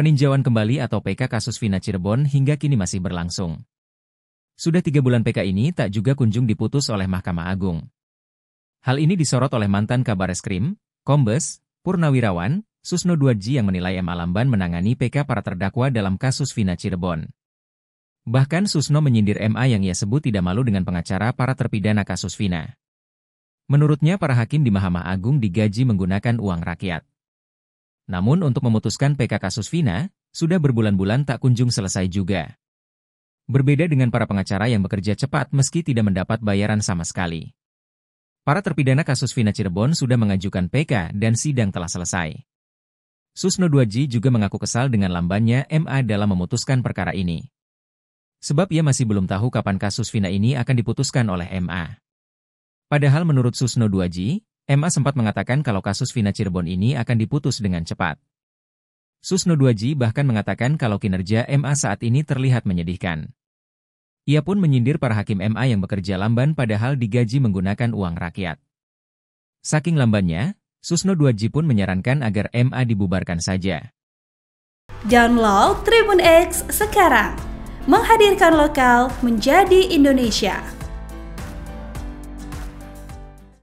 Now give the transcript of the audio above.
Peninjauan kembali atau PK kasus Vina Cirebon hingga kini masih berlangsung. Sudah tiga bulan PK ini tak juga kunjung diputus oleh Mahkamah Agung. Hal ini disorot oleh mantan kabar eskrim, Kombes, Purnawirawan, Susno Duaji yang menilai M. Alamban menangani PK para terdakwa dalam kasus Vina Cirebon. Bahkan Susno menyindir MA yang ia sebut tidak malu dengan pengacara para terpidana kasus Vina. Menurutnya para hakim di Mahkamah Agung digaji menggunakan uang rakyat. Namun untuk memutuskan PK kasus Vina, sudah berbulan-bulan tak kunjung selesai juga. Berbeda dengan para pengacara yang bekerja cepat meski tidak mendapat bayaran sama sekali. Para terpidana kasus Vina Cirebon sudah mengajukan PK dan sidang telah selesai. Susno 2G juga mengaku kesal dengan lambannya MA dalam memutuskan perkara ini. Sebab ia masih belum tahu kapan kasus Vina ini akan diputuskan oleh MA. Padahal menurut Susno 2G, MA sempat mengatakan kalau kasus Vina Cirebon ini akan diputus dengan cepat. Susno Duaji bahkan mengatakan kalau kinerja MA saat ini terlihat menyedihkan. Ia pun menyindir para hakim MA yang bekerja lamban padahal digaji menggunakan uang rakyat. Saking lambannya, Susno Duaji pun menyarankan agar MA dibubarkan saja. Download Tribun X sekarang, menghadirkan lokal menjadi Indonesia.